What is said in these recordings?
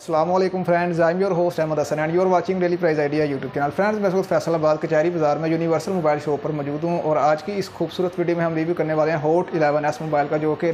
Aslam friends I am your host Ahmed Hasan and you're watching daily price idea YouTube channel friends मैं इस फैसलाबाद कचहरी बाजार में यूनिवर्सल मोबाइल शॉप पर मौजूद हूँ और आज की इस खूबसूरत वीडियो में हम रिव्यू करने वाले हैं होट इलेवन एस मोबाइल का जो कि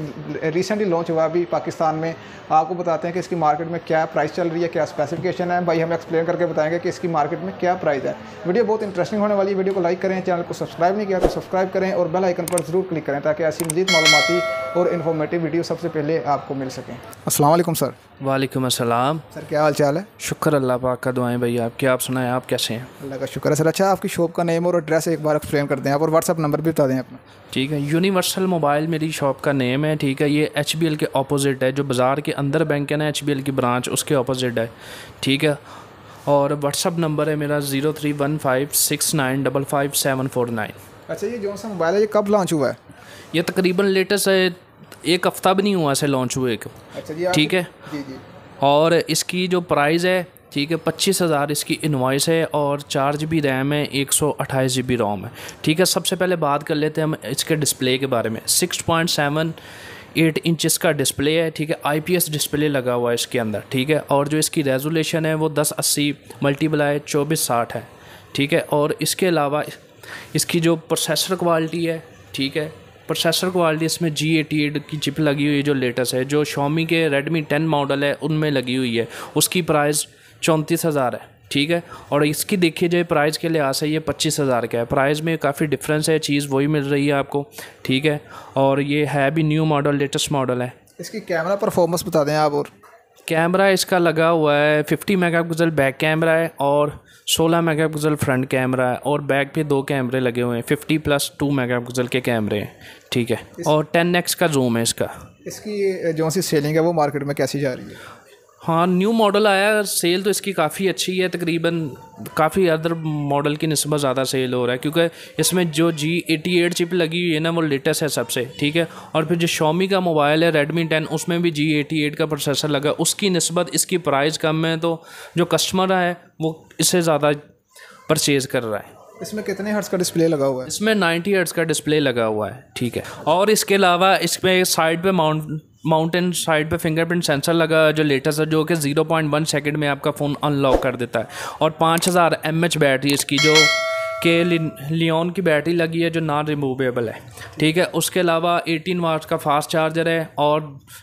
रिसेंटली लॉन्च हुआ अभी पाकिस्तान में आपको बताते हैं कि इसकी मार्केट में क्या प्राइस चल रही है क्या स्पेसिफिकेशन है भाई हम एक्सप्लेन करके बताएंगे कि इसकी मार्केट में क्या प्राइस है वीडियो बहुत इंटरेस्टिंग होने वाली है वीडियो को लाइक करें चैनल को सब्सक्राइब नहीं किया तो सब्सक्राइब करें और बेल आइकन पर जरूर क्लिक करें ताकि ऐसी मजीद मालूमती और इन्फॉर्मेटिव वीडियो सबसे पहले आपको मिल सकें असलम सर वालेकुम असलम सर क्या हाल चाल है शुक्र अल्लाह पाक का दुआएं भैया आपके आप सुनाए आप कैसे हैं अल्लाह का शुक्र है सर अच्छा आपकी शॉप का नेम और एड्रेस एक बार एक्सप्लेन कर दें आप और व्हाट्सअप नंबर भी बता दें अपना ठीक है यूनिवर्सल मोबाइल मेरी शॉप का नेम है ठीक है ये एच के अपोज़िट है जो बाज़ार के अंदर बैंक है ना एच की ब्रांच उसके अपोज़िट है ठीक है और व्हाट्सअप नंबर है मेरा zero three one five six nine double five seven four nine अच्छा ये जो सा मोबाइल है ये कब लॉन्च हुआ है ये तकरीबन लेटेस्ट है एक हफ़्ता भी नहीं हुआ इसे लॉन्च हुए एक अच्छा ठीक है और इसकी जो प्राइस है ठीक है पच्चीस हज़ार इसकी इन्वाइस है और चार जी बी रैम है एक सौ अट्ठाईस जी बी रोम है ठीक है सबसे पहले बात कर लेते हैं हम इसके डिस्प्ले के बारे में six point seven eight inches का डिस्प्ले है ठीक है आईपीएस डिस्प्ले लगा हुआ है इसके अंदर ठीक है और जो इसकी रेजोलेशन है वो दस अस्सी मल्टीप्लाई चौबीस साठ है ठीक है और इसके अलावा इसकी जो प्रोसेसर क्वालिटी है ठीक है प्रोसेसर क्वालिटी इसमें जी एटी एट की चिप लगी हुई है जो लेटेस्ट है जो शॉमी के रेडमी टेन मॉडल है उनमें लगी हुई है उसकी प्राइस चौंतीस हज़ार है ठीक है और इसकी देखिए जाए प्राइस के लिहाज से ये पच्चीस हज़ार का है प्राइस में काफ़ी डिफरेंस है चीज़ वही मिल रही है आपको ठीक है और ये है भी न्यू मॉडल लेटेस्ट मॉडल है इसकी कैमरा परफॉर्मेंस बता दें आप और कैमरा इसका लगा हुआ है मेगा मेगापिक्सल बैक कैमरा है और 16 मेगापिक्सल फ्रंट कैमरा है और बैक पे दो कैमरे लगे हुए हैं 50 प्लस 2 मेगापिक्सल के कैमरे हैं ठीक है और 10x का जूम है इसका इसकी जो सी सेलिंग है वो मार्केट में कैसी जा रही है हाँ न्यू मॉडल आया सेल तो इसकी काफ़ी अच्छी है तकरीबन काफ़ी अदर मॉडल की नस्बत ज़्यादा सेल हो रहा है क्योंकि इसमें जो जी एटी एट चिप लगी हुई है ना वो लेटेस्ट है सबसे ठीक है और फिर जो शॉमी का मोबाइल है रेडमी टेन उसमें भी जी एटी एट का प्रोसेसर लगा उसकी नस्बत इसकी प्राइस कम है तो जो कस्टमर है वो इससे ज़्यादा परचेज़ कर रहा है इसमें कितने हर्ट्स का डिस्प्ले लगा हुआ है इसमें 90 हर्ट्स का डिस्प्ले लगा हुआ है ठीक है और इसके अलावा इसमें साइड पे माउंट माउंटेन साइड पे फिंगरप्रिंट सेंसर लगा जो लेटेस्ट है जो कि ज़ीरो पॉइंट वन सेकेंड में आपका फ़ोन अनलॉक कर देता है और पाँच हज़ार एम एच बैटरी इसकी जो के लियोन की बैटरी लगी है जो नॉन रिमूवेबल है ठीक है उसके अलावा 18 वाट का फास्ट चार्जर है और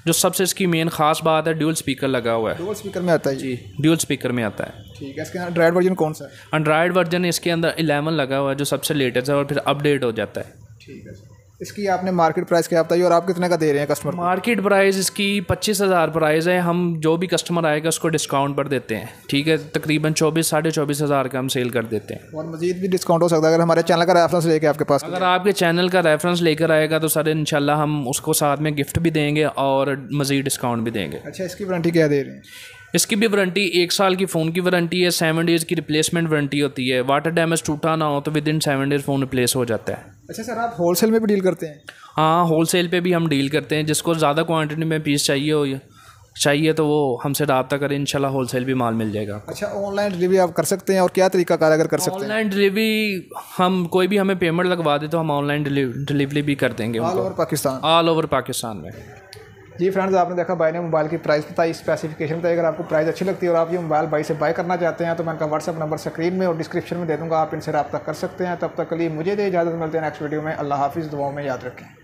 जो सबसे इसकी मेन खास बात है ड्यूल स्पीकर लगा हुआ है ड्यूल स्पीकर में आता है जी ड्यूल स्पीकर में आता है ठीक है इसके एंड्रॉयड वर्जन कौन सा है वर्जन इसके अंदर 11 लगा हुआ है जो सबसे लेटेस्ट है और फिर अपडेट हो जाता है ठीक है इसकी आपने मार्केट प्राइस क्या बताई और आप कितने का दे रहे हैं कस्टमर मार्केट प्राइस इसकी पच्चीस हज़ार प्राइस है हम जो भी कस्टमर आएगा उसको डिस्काउंट पर देते हैं ठीक है तकरीबन चौबीस साढ़े चौबीस हज़ार का हम सेल कर देते हैं और मजीद भी डिस्काउंट हो सकता है अगर हमारे चैनल का रेफरेंस लेके आपके पास अगर आपके चैनल का रेफरेंस लेकर आएगा तो सर इनशाला हम उसको साथ में गिफ्ट भी देंगे और मज़ीद डिस्काउंट भी देंगे अच्छा इसकी वारंटी क्या दे रहे हैं इसकी भी वारंटी एक साल की फ़ोन की वारंटी है सेवन डेज़ की रिप्लेसमेंट वारंटी होती है वाटर डैमेज टूटा ना हो तो within seven days phone replace हो जाता है अच्छा सर आप होलसेल में भी डील करते हैं हाँ होलसेल पे भी हम डील करते हैं जिसको ज़्यादा क्वांटिटी में पीस चाहिए हो चाहिए तो वो हमसे रबता करें इनशाला होलसेल भी माल मिल जाएगा अच्छा ऑनलाइन डिलीवरी आप कर सकते हैं और क्या तरीका कार अगर कर सकते हैं ऑनलाइन डिलीवरी हम कोई भी हमें पेमेंट लगवा दे तो हम ऑनलाइन डिलीवरी भी कर देंगे all over Pakistan all over Pakistan में जी फ्रेंड्स आपने देखा भाई ने मोबाइल की प्राइस बताई स्पेसिफिकेशन बताई अगर आपको प्राइस अच्छी लगती है और आप ये मोबाइल भाई से बाय करना चाहते हैं तो मैं इनका व्हाट्सअप नंबर स्क्रीन में और डिस्क्रिप्शन में दे दूँगा आप इनसे रब्ता कर सकते हैं तब तक के लिए मुझे दे इजाज़त मिलते हैं नेक्स्ट वीडियो में अल्लाह हाफिज़ दुआओं में याद रखें